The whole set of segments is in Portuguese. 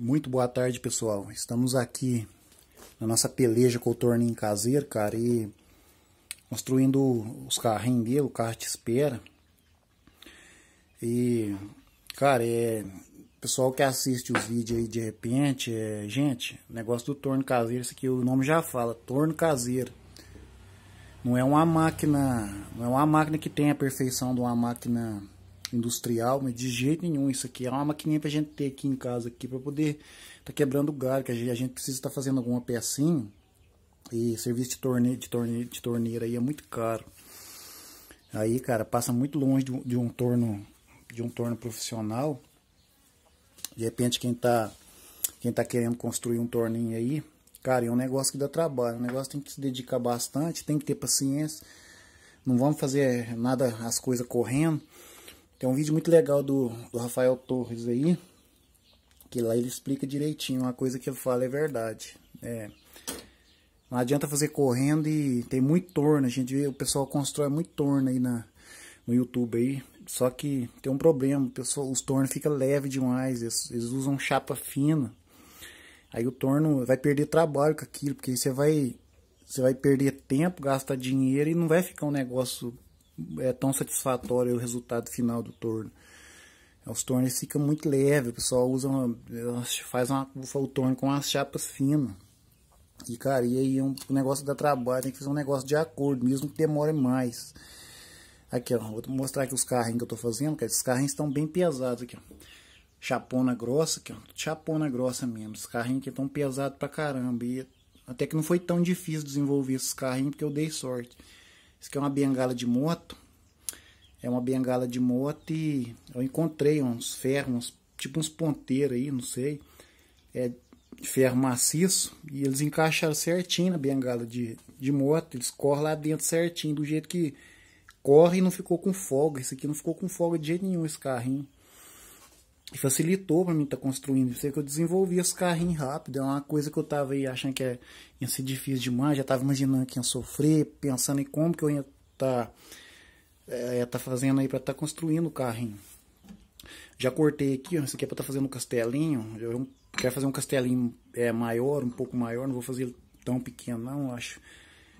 Muito boa tarde, pessoal. Estamos aqui na nossa peleja com o torninho caseiro, cara, e construindo os carrinhos dele, o carro te espera. E, cara, é... Pessoal que assiste os vídeos aí de repente, é... gente, negócio do torno caseiro, isso aqui o nome já fala, torno caseiro. Não é uma máquina, não é uma máquina que tem a perfeição de uma máquina industrial, mas de jeito nenhum isso aqui é uma maquininha pra gente ter aqui em casa aqui para poder tá quebrando o galho, que a gente, a gente precisa estar tá fazendo alguma pecinha e serviço de torneira, de torneira, de torneira aí é muito caro. Aí, cara, passa muito longe de, de um torno de um torno profissional. De repente quem tá quem tá querendo construir um torninho aí, cara, é um negócio que dá trabalho, um negócio tem que se dedicar bastante, tem que ter paciência. Não vamos fazer nada as coisas correndo. Tem um vídeo muito legal do, do Rafael Torres aí, que lá ele explica direitinho, uma coisa que ele fala é verdade. É, não adianta fazer correndo e tem muito torno, a gente vê, o pessoal constrói muito torno aí na, no YouTube aí, só que tem um problema, pessoal, os tornos ficam leve demais, eles, eles usam chapa fina, aí o torno vai perder trabalho com aquilo, porque você vai, você vai perder tempo, gastar dinheiro e não vai ficar um negócio é tão satisfatório o resultado final do torno. É, os tornos ficam muito leves, o pessoal usa uma, faz uma, o torno com as chapas finas. E, cara, e aí é um, o negócio dá trabalho, tem que fazer um negócio de acordo, mesmo que demore mais. Aqui, ó, vou mostrar aqui os carrinhos que eu tô fazendo, que esses carrinhos estão bem pesados aqui, ó. Chapona grossa, aqui, ó, chapona grossa mesmo, esses carrinhos aqui estão pesados pra caramba. E até que não foi tão difícil desenvolver esses carrinhos, porque eu dei sorte. Isso aqui é uma bengala de moto. É uma bengala de moto e eu encontrei uns ferros, uns, tipo uns ponteiros aí, não sei. É ferro maciço. E eles encaixaram certinho na bengala de, de moto. Eles correm lá dentro certinho, do jeito que corre e não ficou com folga. Esse aqui não ficou com folga de jeito nenhum, esse carrinho. E facilitou para mim estar tá construindo. Sei que eu desenvolvi esse carrinho rápido. É uma coisa que eu tava aí achando que é, ia ser difícil demais. Já tava imaginando que ia sofrer, pensando em como que eu ia tá, é, tá fazendo aí para estar tá construindo o carrinho. Já cortei aqui, ó, isso aqui é para estar tá fazendo um castelinho. Eu quero fazer um castelinho é, maior, um pouco maior. Não vou fazer ele tão pequeno não, acho,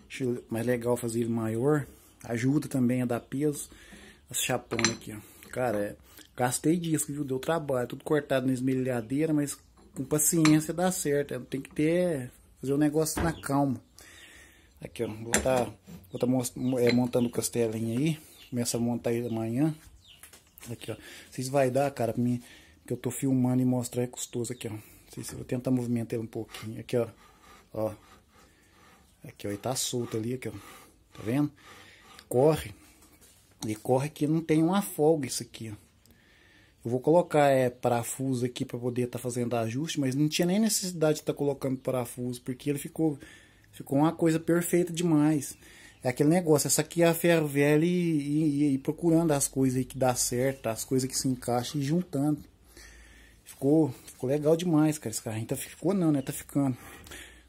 acho mais legal fazer ele maior. Ajuda também a dar peso. Essa chapona aqui, ó. Cara, é, Gastei disco, viu? Deu trabalho, tudo cortado na esmerilhadeira, mas com paciência dá certo. É, tem que ter, fazer o um negócio na calma. Aqui, ó, vou tá, vou tá é, montando o castelinho aí. Começa a montar aí amanhã. Aqui, ó. Vocês vai dar, cara, pra mim, que eu tô filmando e mostrar é custoso aqui, ó. Vocês, se eu vou tentar movimentar ele um pouquinho. Aqui, ó. Ó. Aqui, ó. Ele tá solto ali, aqui, ó. Tá vendo? Corre. E corre que não tem uma folga isso aqui, ó. Eu vou colocar é, parafuso aqui para poder estar tá fazendo ajuste, mas não tinha nem necessidade de estar tá colocando parafuso, porque ele ficou, ficou uma coisa perfeita demais. É aquele negócio, essa aqui é a ferro velha e, e, e procurando as coisas que dá certo, as coisas que se encaixam e juntando. Ficou, ficou legal demais, cara, esse carrinho. Tá, ficou não, né? Tá ficando.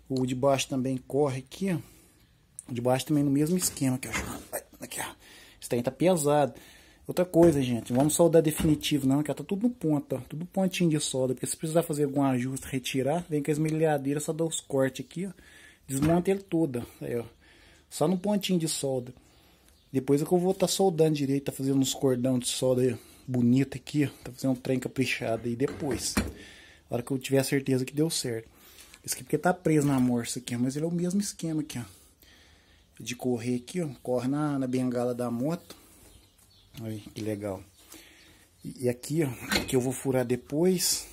O de baixo também corre aqui, ó. O de baixo também no mesmo esquema, que eu Aqui, ó. Esse daí tá pesado. Outra coisa, gente, vamos soldar definitivo não, que tá tudo no ponto, ó, tudo pontinho de solda, porque se precisar fazer algum ajuste, retirar, vem com a esmerilhadeira, só dá os cortes aqui, ó, desmonta ele todo, aí, ó, só no pontinho de solda. Depois é que eu vou estar tá soldando direito, tá fazendo uns cordão de solda aí, bonito aqui, ó, tá fazendo um trem caprichado aí depois. A hora que eu tiver certeza que deu certo. Esse aqui porque tá preso na morsa aqui, mas ele é o mesmo esquema aqui, ó. De correr aqui, ó, corre na, na bengala da moto Olha que legal. E aqui, ó, que eu vou furar depois,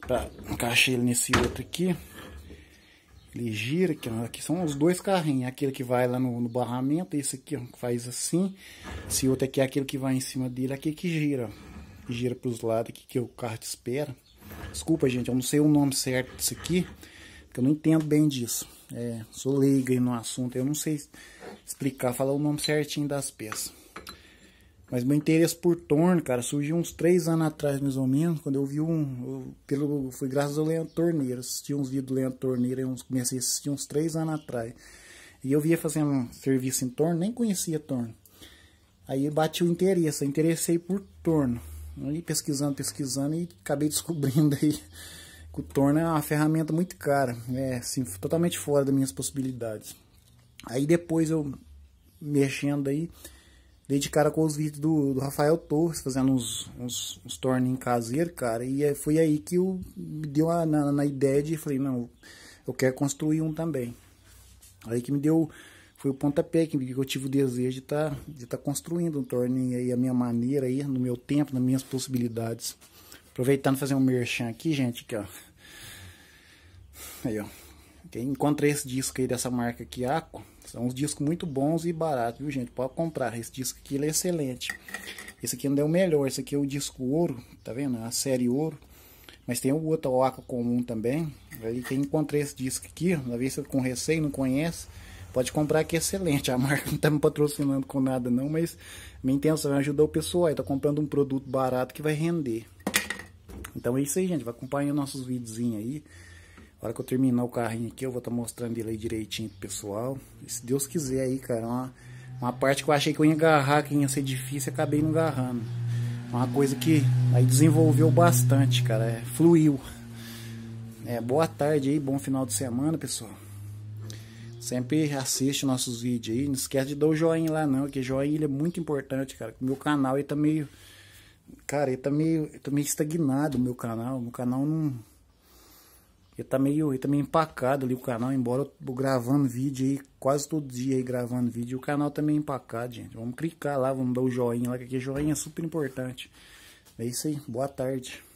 pra encaixar ele nesse outro aqui. Ele gira, aqui, ó, aqui são os dois carrinhos, é aquele que vai lá no, no barramento, esse aqui, ó, que faz assim. Esse outro aqui é aquele que vai em cima dele, aquele que gira, ó, gira pros lados aqui, que o carro te espera. Desculpa, gente, eu não sei o nome certo disso aqui, porque eu não entendo bem disso. É, sou leigo aí no assunto, eu não sei explicar, falar o nome certinho das peças. Mas meu interesse por torno, cara, surgiu uns três anos atrás, mais ou menos, quando eu vi um. Eu, pelo, foi graças ao Leandro Torneira. Assisti uns vídeos do Leandro Torneira, eu comecei a assistir uns três anos atrás. E eu via fazendo um serviço em torno, nem conhecia torno. Aí bati o interesse, eu interessei por torno. Aí pesquisando, pesquisando e acabei descobrindo aí que o torno é uma ferramenta muito cara. É assim, totalmente fora das minhas possibilidades. Aí depois eu mexendo aí Dei de cara com os vídeos do, do Rafael Torres fazendo uns, uns, uns torneios caseiros, cara. E é, foi aí que eu me deu a, na, na, ideia de falei, não, eu quero construir um também. Aí que me deu, foi o pontapé que eu tive o desejo de estar tá, de tá construindo um torneio aí, a minha maneira aí, no meu tempo, nas minhas possibilidades. Aproveitando fazer um merchan aqui, gente, aqui, ó. Aí, ó. Quem encontra esse disco aí dessa marca aqui Aqua são uns discos muito bons e baratos, viu gente? Pode comprar, esse disco aqui ele é excelente. Esse aqui ainda é o melhor, esse aqui é o disco ouro, tá vendo? É A série ouro. Mas tem o outro o Aqua comum também. Aí quem encontra esse disco aqui, na vista com receio, não conhece, pode comprar que é excelente. A marca não tá me patrocinando com nada não, mas minha intenção é ajudar o pessoal aí. Tá comprando um produto barato que vai render. Então é isso aí, gente. Vai acompanhando nossos videozinhos aí. A hora que eu terminar o carrinho aqui, eu vou estar tá mostrando ele aí direitinho pro pessoal. E se Deus quiser aí, cara, uma, uma parte que eu achei que eu ia agarrar, que ia ser difícil, acabei não agarrando. Uma coisa que aí desenvolveu bastante, cara, é, fluiu. É, boa tarde aí, bom final de semana, pessoal. Sempre assiste nossos vídeos aí. Não esquece de dar o joinha lá não, que joinha é muito importante, cara. O meu canal ele tá meio... Cara, ele tá meio, tá meio estagnado, o meu canal. O meu canal não, ele tá meio, e tá meio empacado ali o canal, embora eu gravando vídeo aí, quase todo dia aí gravando vídeo, o canal tá meio é empacado, gente. Vamos clicar lá, vamos dar o joinha lá, que aqui joinha é super importante. É isso aí, boa tarde.